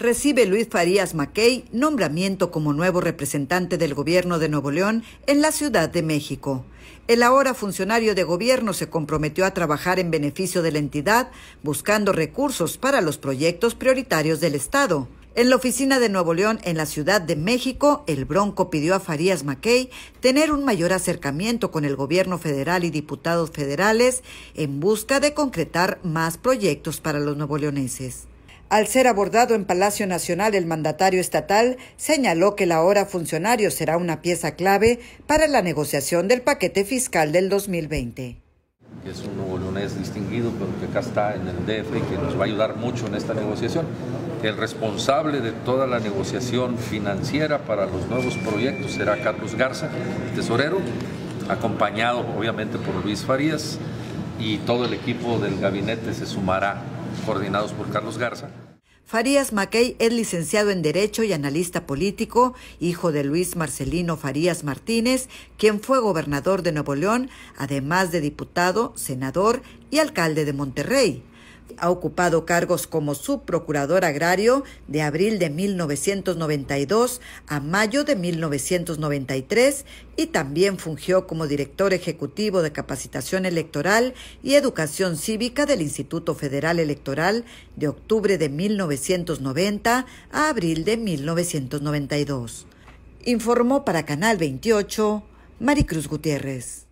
recibe Luis Farías Mackey nombramiento como nuevo representante del gobierno de Nuevo León en la Ciudad de México. El ahora funcionario de gobierno se comprometió a trabajar en beneficio de la entidad, buscando recursos para los proyectos prioritarios del Estado. En la oficina de Nuevo León en la Ciudad de México, el Bronco pidió a Farías Mackey tener un mayor acercamiento con el gobierno federal y diputados federales en busca de concretar más proyectos para los leoneses. Al ser abordado en Palacio Nacional, el mandatario estatal señaló que la hora funcionario será una pieza clave para la negociación del paquete fiscal del 2020. es un nuevo leonés distinguido, pero que acá está en el DF y que nos va a ayudar mucho en esta negociación. El responsable de toda la negociación financiera para los nuevos proyectos será Carlos Garza, el tesorero, acompañado obviamente por Luis Farías y todo el equipo del gabinete se sumará coordinados por Carlos Garza. Farías Mackey es licenciado en Derecho y analista político, hijo de Luis Marcelino Farías Martínez, quien fue gobernador de Nuevo León, además de diputado, senador y alcalde de Monterrey. Ha ocupado cargos como subprocurador agrario de abril de 1992 a mayo de 1993 y también fungió como director ejecutivo de capacitación electoral y educación cívica del Instituto Federal Electoral de octubre de 1990 a abril de 1992. Informó para Canal 28 Maricruz Gutiérrez.